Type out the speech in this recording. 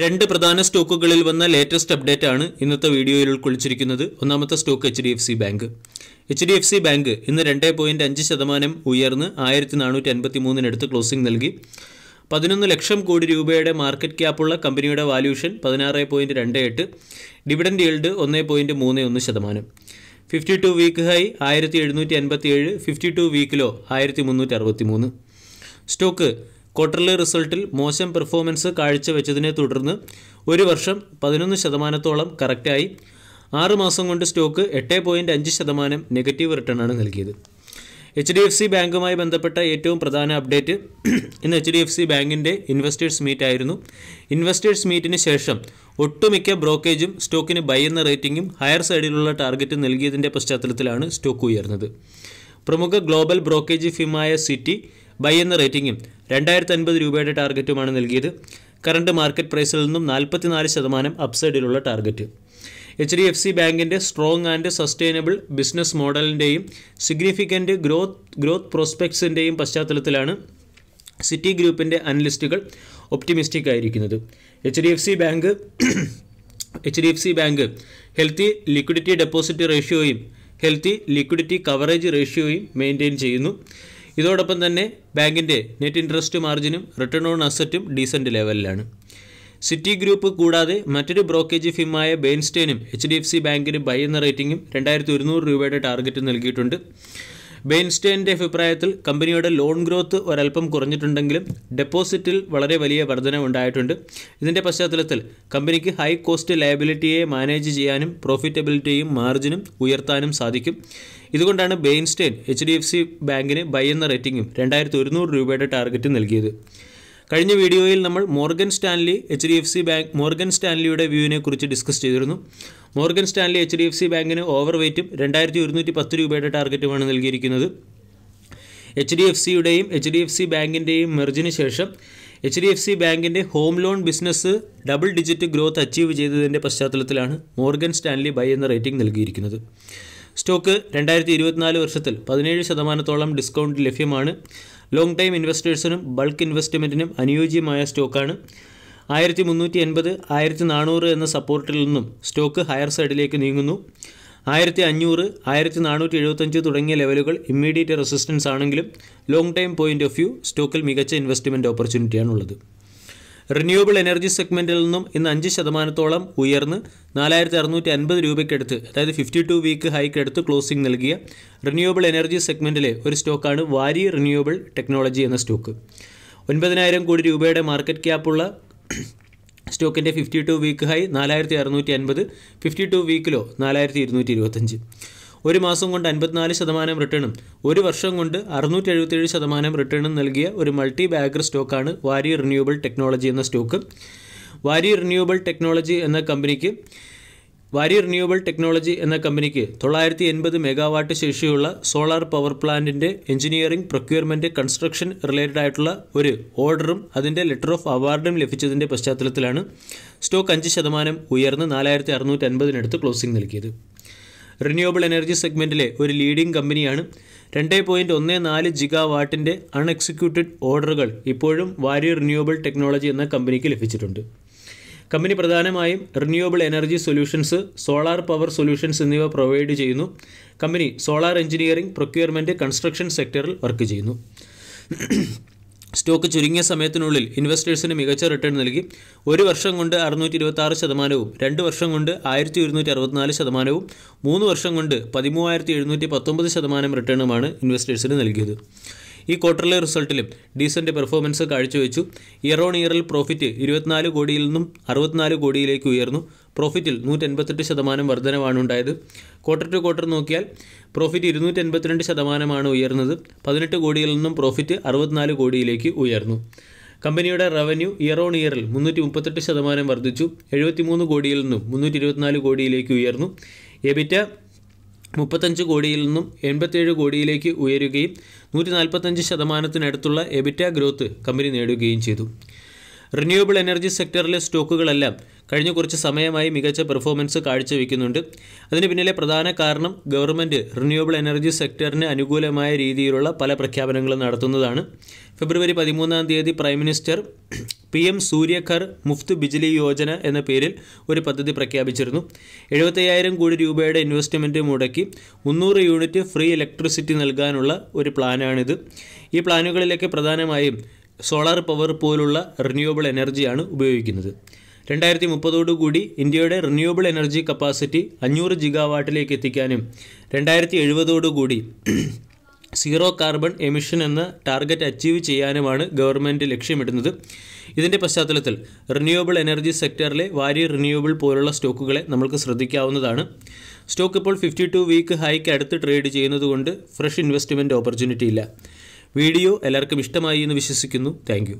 രണ്ട് പ്രധാന സ്റ്റോക്കുകളിൽ വന്ന ലേറ്റസ്റ്റ് അപ്ഡേറ്റ് ആണ് ഇന്നത്തെ വീഡിയോയിൽ ഉൾക്കൊള്ളിച്ചിരിക്കുന്നത് ഒന്നാമത്തെ stock H D F C bank H D F C bank ഇന്ന് രണ്ട് പോയിന്റ് അഞ്ച് ശതമാനം ഉയർന്ന് ആയിരത്തി നാനൂറ്റി അൻപത്തി മൂന്നിനടുത്ത് ക്ലോസിംഗ് നൽകി പതിനൊന്ന് ലക്ഷം കോടി രൂപയുടെ മാർക്കറ്റ് ക്യാപ്പുള്ള കമ്പനിയുടെ വാല്യൂഷൻ പതിനാറ് പോയിന്റ് രണ്ട് എട്ട് ഡിവിഡൻഡ് ഈൽഡ് ഒന്ന് പോയിന്റ് മൂന്ന് ഒന്ന് ശതമാനം ഫിഫ്റ്റി ടു വീക്ക് ഹൈ ആയിരത്തി എഴുന്നൂറ്റി അൻപത്തി ഏഴ് ഫിഫ്റ്റി ടു വീക്ക് ലോ ആയിരത്തി മുന്നൂറ്റി അറുപത്തി മൂന്ന് സ്റ്റോക്ക് ക്വാർട്ടർലി റിസൾട്ടിൽ മോശം പെർഫോമൻസ് കാഴ്ചവെച്ചതിനെ തുടർന്ന് ഒരു വർഷം പതിനൊന്ന് ശതമാനത്തോളം കറക്റ്റായി ആറ് മാസം കൊണ്ട് സ്റ്റോക്ക് എട്ട് പോയിൻറ്റ് അഞ്ച് ശതമാനം നെഗറ്റീവ് റിട്ടേണാണ് നൽകിയത് എച്ച് ഡി എഫ് സി ബാങ്കുമായി ബന്ധപ്പെട്ട ഏറ്റവും പ്രധാന അപ്ഡേറ്റ് ഇന്ന് എച്ച് ഡി എഫ് സി ബാങ്കിൻ്റെ ഇൻവെസ്റ്റേഴ്സ് മീറ്റ് ആയിരുന്നു ഇൻവെസ്റ്റേഴ്സ് മീറ്റിന് ശേഷം ഒട്ടുമിക്ക ബ്രോക്കേജും സ്റ്റോക്കിന് ബൈ എന്ന റേറ്റിംഗും ഹയർ സൈഡിലുള്ള ടാർഗറ്റ് നൽകിയതിൻ്റെ പശ്ചാത്തലത്തിലാണ് സ്റ്റോക്ക് ഉയർന്നത് പ്രമുഖ ഗ്ലോബൽ ബ്രോക്കേജ് ഫിമായ സിറ്റി ബൈ എന്ന റേറ്റിംഗും രണ്ടായിരത്തി അൻപത് രൂപയുടെ ടാർഗറ്റുമാണ് നൽകിയത് കറണ്ട് മാർക്കറ്റ് പ്രൈസിൽ നിന്നും നാൽപ്പത്തിനാല് ശതമാനം അപ്സൈഡിലുള്ള target H D F C ബാങ്കിൻ്റെ സ്ട്രോങ് ആൻഡ് സസ്റ്റൈനബിൾ ബിസിനസ് മോഡലിൻ്റെയും സിഗ്നിഫിക്കൻറ്റ് ഗ്രോത്ത് ഗ്രോത്ത് പ്രോസ്പെക്ട്സിൻ്റെയും പശ്ചാത്തലത്തിലാണ് സിറ്റി ഗ്രൂപ്പിൻ്റെ അനലിസ്റ്റുകൾ ഒപ്റ്റിമിസ്റ്റിക് ആയിരിക്കുന്നത് H D F C bank H D F C bank healthy liquidity deposit റേഷ്യോയും ഹെൽത്തി ലിക്വിഡിറ്റി കവറേജ് റേഷ്യോയും മെയിൻറ്റെയിൻ ചെയ്യുന്നു ഇതോടൊപ്പം തന്നെ ബാങ്കിൻ്റെ നെറ്റ് ഇൻട്രസ്റ്റ് മാർജിനും റിട്ടേൺ ഓൺ അസറ്റും ഡീസൻറ്റ് ലെവലിലാണ് സിറ്റി ഗ്രൂപ്പ് കൂടാതെ മറ്റൊരു ബ്രോക്കേജ് ഫിമായ ബെയിൻസ്റ്റൈനും എച്ച് ഡി എഫ് സി ബാങ്കിന് ബൈ എന്ന റേറ്റിംഗും രണ്ടായിരത്തി ഒരുന്നൂറ് രൂപയുടെ ടാർഗറ്റ് നൽകിയിട്ടുണ്ട് ബെയിൻസ്റ്റൈൻ്റെ അഭിപ്രായത്തിൽ കമ്പനിയുടെ ലോൺ ഗ്രോത്ത് ഒരൽപ്പം കുറഞ്ഞിട്ടുണ്ടെങ്കിലും ഡെപ്പോസിറ്റിൽ വളരെ വലിയ വർധനവ് ഉണ്ടായിട്ടുണ്ട് ഇതിൻ്റെ പശ്ചാത്തലത്തിൽ കമ്പനിക്ക് ഹൈ കോസ്റ്റ് ലയബിലിറ്റിയെ മാനേജ് ചെയ്യാനും പ്രോഫിറ്റബിലിറ്റിയും മാർജിനും ഉയർത്താനും സാധിക്കും ഇതുകൊണ്ടാണ് Bernstein H D F C ബാങ്കിന് ബൈ എന്ന റേറ്റിംഗും രണ്ടായിരത്തി ഒരുന്നൂറ് രൂപയുടെ ടാർഗറ്റ് നൽകിയത് കഴിഞ്ഞ വീഡിയോയിൽ നമ്മൾ Morgan Stanley H D F C bank Morgan സ്റ്റാൻലിയുടെ വ്യൂവിനെ കുറിച്ച് ഡിസ്കസ് ചെയ്തിരുന്നു Morgan Stanley H D F C ബാങ്കിന് ഓവർ വെയ്റ്റും രണ്ടായിരത്തി ഒരുന്നൂറ്റി പത്ത് രൂപയുടെ ടാർഗറ്റുമാണ് നൽകിയിരിക്കുന്നത് എച്ച് ഡി എഫ് സിയുടെയും എച്ച് ഡി എഫ് സി ബാങ്കിൻ്റെയും മെർജിന് ശേഷം എച്ച് ഡി എഫ് സി ബാങ്കിൻ്റെ home loan business double digit growth achieve ചെയ്തതിൻ്റെ പശ്ചാത്തലത്തിലാണ് മോർഗൻ സ്റ്റാൻലി ബൈ എന്ന റേറ്റിംഗ് നൽകിയിരിക്കുന്നത് സ്റ്റോക്ക് രണ്ടായിരത്തി ഇരുപത്തിനാല് വർഷത്തിൽ പതിനേഴ് ശതമാനത്തോളം ഡിസ്കൗണ്ട് ലഭ്യമാണ് ലോങ് ടൈം ഇൻവെസ്റ്റേഴ്സിനും ബൾക്ക് ഇൻവെസ്റ്റ്മെൻറ്റിനും അനുയോജ്യമായ സ്റ്റോക്കാണ് ആയിരത്തി മുന്നൂറ്റി എൺപത് ആയിരത്തി നാനൂറ് എന്ന സപ്പോർട്ടിൽ നിന്നും സ്റ്റോക്ക് ഹയർ സൈഡിലേക്ക് നീങ്ങുന്നു ആയിരത്തി അഞ്ഞൂറ് ആയിരത്തി നാനൂറ്റി എഴുപത്തഞ്ച് തുടങ്ങിയ ലെവലുകൾ ഇമ്മീഡിയറ്റ് റെസിസ്റ്റൻസ് ആണെങ്കിലും long time point of view സ്റ്റോക്കിൽ മികച്ച ഇൻവെസ്റ്റ്മെൻറ്റ് ഓപ്പർച്യൂണിറ്റിയാണുള്ളത് റിന്യൂവബിൾ എനർജി സെഗ്മെൻറ്റിൽ നിന്നും ഇന്ന് അഞ്ച് ശതമാനത്തോളം ഉയർന്ന് നാലായിരത്തി അറുന്നൂറ്റി അൻപത് രൂപയ്ക്കടുത്ത് അതായത് ഫിഫ്റ്റി ടു വീക്ക് ഹൈക്ക് എടുത്ത് ക്ലോസിംഗ് നൽകിയ റിന്യൂവബിൾ എനർജി സെഗ്മെൻറ്റിലെ ഒരു സ്റ്റോക്കാണ് വാരി റിന്യൂവബിൾ ടെക്നോളജി എന്ന സ്റ്റോക്ക് ഒൻപതിനായിരം കോടി രൂപയുടെ മാർക്കറ്റ് ക്യാപ്പുള്ള സ്റ്റോക്കിൻ്റെ ഫിഫ്റ്റി ടു വീക്ക് ഹൈ നാലായിരത്തി അറുന്നൂറ്റി അൻപത് ഫിഫ്റ്റി ടു വീക്കിലോ നാലായിരത്തി ഇരുന്നൂറ്റി ഇരുപത്തഞ്ച് ഒരു മാസം കൊണ്ട് അൻപത്തിനാല് ശതമാനം റിട്ടേണും ഒരു വർഷം കൊണ്ട് അറുന്നൂറ്റി എഴുപത്തിയേഴ് ശതമാനം റിട്ടേണും നൽകിയ ഒരു മൾട്ടി ബാഗർ സ്റ്റോക്കാണ് വാരി റിന്യൂവബിൾ ടെക്നോളജി എന്ന സ്റ്റോക്ക് വാരി റിന്യൂവബിൾ ടെക്നോളജി എന്ന കമ്പനിക്ക് വാരി റിന്യൂവബിൾ ടെക്നോളജി എന്ന കമ്പനിക്ക് തൊള്ളായിരത്തി എൺപത് മെഗാവാട്ട് ശേഷിയുള്ള സോളാർ പവർ പ്ലാന്റിൻ്റെ എഞ്ചിനീയറിംഗ് പ്രൊക്യൂർമെൻ്റ് കൺസ്ട്രക്ഷൻ റിലേറ്റഡ് ആയിട്ടുള്ള ഒരു ഓർഡറും അതിൻ്റെ ലെറ്റർ ഓഫ് അവാർഡും ലഭിച്ചതിൻ്റെ പശ്ചാത്തലത്തിലാണ് സ്റ്റോക്ക് അഞ്ച് ശതമാനം ഉയർന്ന് നാലായിരത്തി അറുന്നൂറ്റി അൻപതിനടുത്ത് ക്ലോസിംഗ് നൽകിയത് റിന്യൂവബിൾ എനർജി സെഗ്മെൻറ്റിലെ ഒരു ലീഡിംഗ് കമ്പനിയാണ് രണ്ട് പോയിൻറ്റ് ഒന്ന് നാല് ജിഗാ വാട്ടിൻ്റെ അൺഎക്സിക്യൂട്ടഡ് ഓർഡറുകൾ ഇപ്പോഴും വാരി റിന്യൂവബിൾ ടെക്നോളജി എന്ന കമ്പനിക്ക് ലഭിച്ചിട്ടുണ്ട് കമ്പനി പ്രധാനമായും renewable energy solutions solar power solutions എന്നിവ പ്രൊവൈഡ് ചെയ്യുന്നു company solar engineering procurement construction സെക്ടറിൽ വർക്ക് ചെയ്യുന്നു സ്റ്റോക്ക് ചുരുങ്ങിയ സമയത്തിനുള്ളിൽ ഇൻവെസ്റ്റേഴ്സിന് മികച്ച റിട്ടേൺ നൽകി ഒരു വർഷം കൊണ്ട് അറുന്നൂറ്റി ഇരുപത്തി ആറ് ശതമാനവും രണ്ട് വർഷം കൊണ്ട് ആയിരത്തി ഒരുന്നൂറ്റി അറുപത്തിനാല് ശതമാനവും മൂന്ന് വർഷം കൊണ്ട് പതിമൂവായിരത്തി എഴുന്നൂറ്റി പത്തൊമ്പത് ശതമാനം റിട്ടേണുമാണ് ഇൻവെസ്റ്റേഴ്സിന് നൽകിയത് ഈ ക്വാർട്ടറിലെ റിസൾട്ടിലും ഡീസൻറ്റ് പെർഫോമൻസ് കാഴ്ചവെച്ചു ഇയർ ഓൺ ഇയറിൽ പ്രോഫിറ്റ് ഇരുപത്തിനാല് കോടിയിൽ നിന്നും അറുപത്തിനാല് കോടിയിലേക്ക് ഉയർന്നു പ്രോഫിറ്റിൽ നൂറ്റി എൺപത്തെട്ട് ശതമാനം വർധനമാണ് ഉണ്ടായത് ക്വാർട്ടർ ടു ക്വാർട്ടർ നോക്കിയാൽ പ്രോഫിറ്റ് ഇരുന്നൂറ്റി എൺപത്തിരണ്ട് ശതമാനമാണ് ഉയർന്നത് പതിനെട്ട് കോടിയിൽ നിന്നും പ്രോഫിറ്റ് അറുപത്തിനാല് കോടിയിലേക്ക് ഉയർന്നു കമ്പനിയുടെ റവന്യൂ ഇയർ ഓൺ ഇയറിൽ മുന്നൂറ്റി മുപ്പത്തെട്ട് ശതമാനം വർദ്ധിച്ചു എഴുപത്തിമൂന്ന് കോടിയിൽ നിന്നും മുന്നൂറ്റി ഇരുപത്തിനാല് കോടിയിലേക്ക് ഉയർന്നു എബിറ്റ മുപ്പത്തഞ്ച് കോടിയിൽ നിന്നും എൺപത്തേഴ് കോടിയിലേക്ക് ഉയരുകയും നൂറ്റി നാൽപ്പത്തഞ്ച് ശതമാനത്തിനടുത്തുള്ള എബിറ്റ ഗ്രോത്ത് കമ്പനി നേടുകയും ചെയ്തു റിന്യൂവബിൾ എനർജി സെക്ടറിലെ സ്റ്റോക്കുകളെല്ലാം കഴിഞ്ഞ കുറച്ച് സമയമായി മികച്ച പെർഫോമൻസ് കാഴ്ചവെക്കുന്നുണ്ട് അതിന് പിന്നിലെ പ്രധാന കാരണം ഗവൺമെൻറ് റിന്യൂവബിൾ എനർജി സെക്ടറിന് അനുകൂലമായ രീതിയിലുള്ള പല പ്രഖ്യാപനങ്ങളും നടത്തുന്നതാണ് ഫെബ്രുവരി പതിമൂന്നാം തീയതി prime minister P M Suryaghar Muft Bijli Yojana എന്ന പേരിൽ ഒരു പദ്ധതി പ്രഖ്യാപിച്ചിരുന്നു എഴുപത്തയ്യായിരം കോടി രൂപയുടെ ഇൻവെസ്റ്റ്മെൻറ്റ് മുടക്കി മുന്നൂറ് യൂണിറ്റ് ഫ്രീ ഇലക്ട്രിസിറ്റി നൽകാനുള്ള ഒരു പ്ലാനാണിത് ഈ പ്ലാനുകളിലേക്ക് പ്രധാനമായും സോളാർ പവർ പോലുള്ള റിന്യൂവബിൾ എനർജിയാണ് ഉപയോഗിക്കുന്നത് രണ്ടായിരത്തി മുപ്പതോടുകൂടി ഇന്ത്യയുടെ റിന്യൂവബിൾ എനർജി കപ്പാസിറ്റി അഞ്ഞൂറ് ജിഗാവാട്ടിലേക്ക് എത്തിക്കാനും രണ്ടായിരത്തി എഴുപതോടുകൂടി സീറോ കാർബൺ എമിഷൻ എന്ന ടാർഗറ്റ് അച്ചീവ് ചെയ്യാനുമാണ് ഗവൺമെൻറ് ലക്ഷ്യമിടുന്നത് ഇതിൻ്റെ പശ്ചാത്തലത്തിൽ റിന്യൂവബിൾ എനർജി സെക്ടറിലെ വാരി റിന്യൂവബിൾ പോലുള്ള സ്റ്റോക്കുകളെ നമുക്ക് ശ്രദ്ധിക്കാവുന്നതാണ് സ്റ്റോക്ക് ഇപ്പോൾ ഫിഫ്റ്റി ടു വീക്ക് ഹൈക്ക് അടുത്ത് ട്രേഡ് ചെയ്യുന്നതുകൊണ്ട് ഫ്രഷ് ഇൻവെസ്റ്റ്മെൻറ്റ് ഓപ്പർച്യൂണിറ്റി ഇല്ല വീഡിയോ എല്ലാവർക്കും ഇഷ്ടമായി എന്ന് വിശ്വസിക്കുന്നു താങ്ക്